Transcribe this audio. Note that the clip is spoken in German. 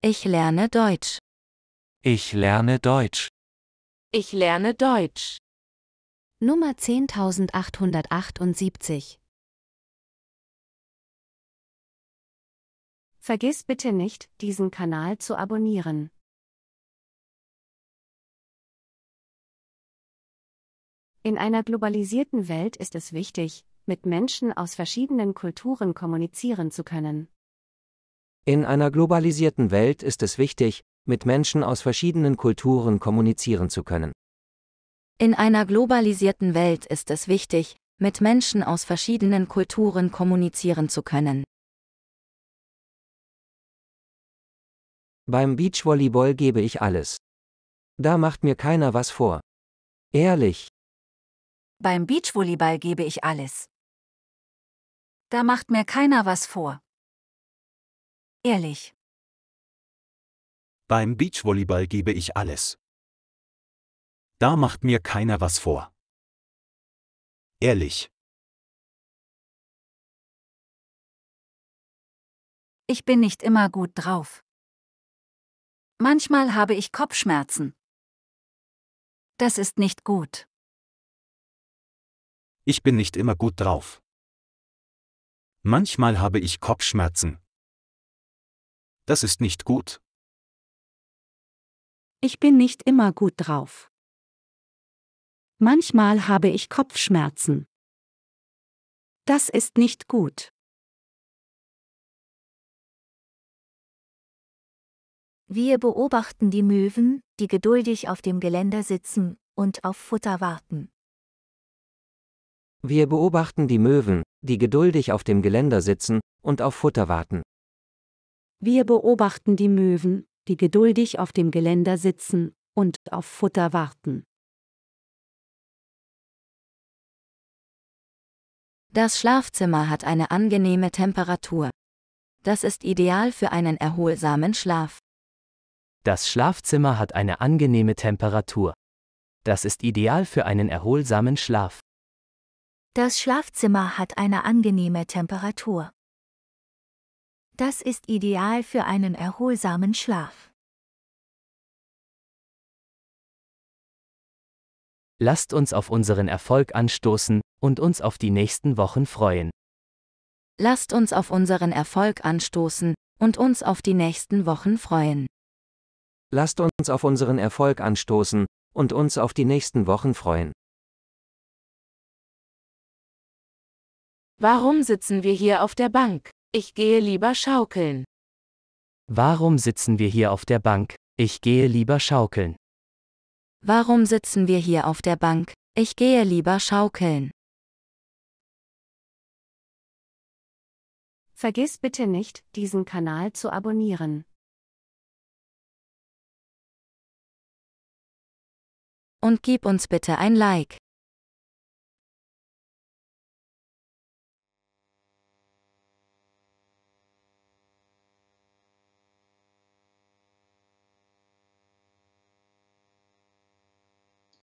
Ich lerne Deutsch. Ich lerne Deutsch. Ich lerne Deutsch. Nummer 10878. Vergiss bitte nicht, diesen Kanal zu abonnieren. In einer globalisierten Welt ist es wichtig, mit Menschen aus verschiedenen Kulturen kommunizieren zu können. In einer globalisierten Welt ist es wichtig, mit Menschen aus verschiedenen Kulturen kommunizieren zu können. In einer globalisierten Welt ist es wichtig, mit Menschen aus verschiedenen Kulturen kommunizieren zu können. Beim Beachvolleyball gebe ich alles. Da macht mir keiner was vor. Ehrlich. Beim Beachvolleyball gebe ich alles. Da macht mir keiner was vor. Ehrlich. Beim Beachvolleyball gebe ich alles. Da macht mir keiner was vor. Ehrlich. Ich bin nicht immer gut drauf. Manchmal habe ich Kopfschmerzen. Das ist nicht gut. Ich bin nicht immer gut drauf. Manchmal habe ich Kopfschmerzen das ist nicht gut. Ich bin nicht immer gut drauf. Manchmal habe ich Kopfschmerzen. Das ist nicht gut. Wir beobachten die Möwen, die geduldig auf dem Geländer sitzen und auf Futter warten. Wir beobachten die Möwen, die geduldig auf dem Geländer sitzen und auf Futter warten. Wir beobachten die Möwen, die geduldig auf dem Geländer sitzen und auf Futter warten. Das Schlafzimmer hat eine angenehme Temperatur. Das ist ideal für einen erholsamen Schlaf. Das Schlafzimmer hat eine angenehme Temperatur. Das ist ideal für einen erholsamen Schlaf. Das Schlafzimmer hat eine angenehme Temperatur. Das ist ideal für einen erholsamen Schlaf. Lasst uns auf unseren Erfolg anstoßen und uns auf die nächsten Wochen freuen. Lasst uns auf unseren Erfolg anstoßen und uns auf die nächsten Wochen freuen. Lasst uns auf unseren Erfolg anstoßen und uns auf die nächsten Wochen freuen. Warum sitzen wir hier auf der Bank? Ich gehe lieber schaukeln. Warum sitzen wir hier auf der Bank? Ich gehe lieber schaukeln. Warum sitzen wir hier auf der Bank? Ich gehe lieber schaukeln. Vergiss bitte nicht, diesen Kanal zu abonnieren. Und gib uns bitte ein Like.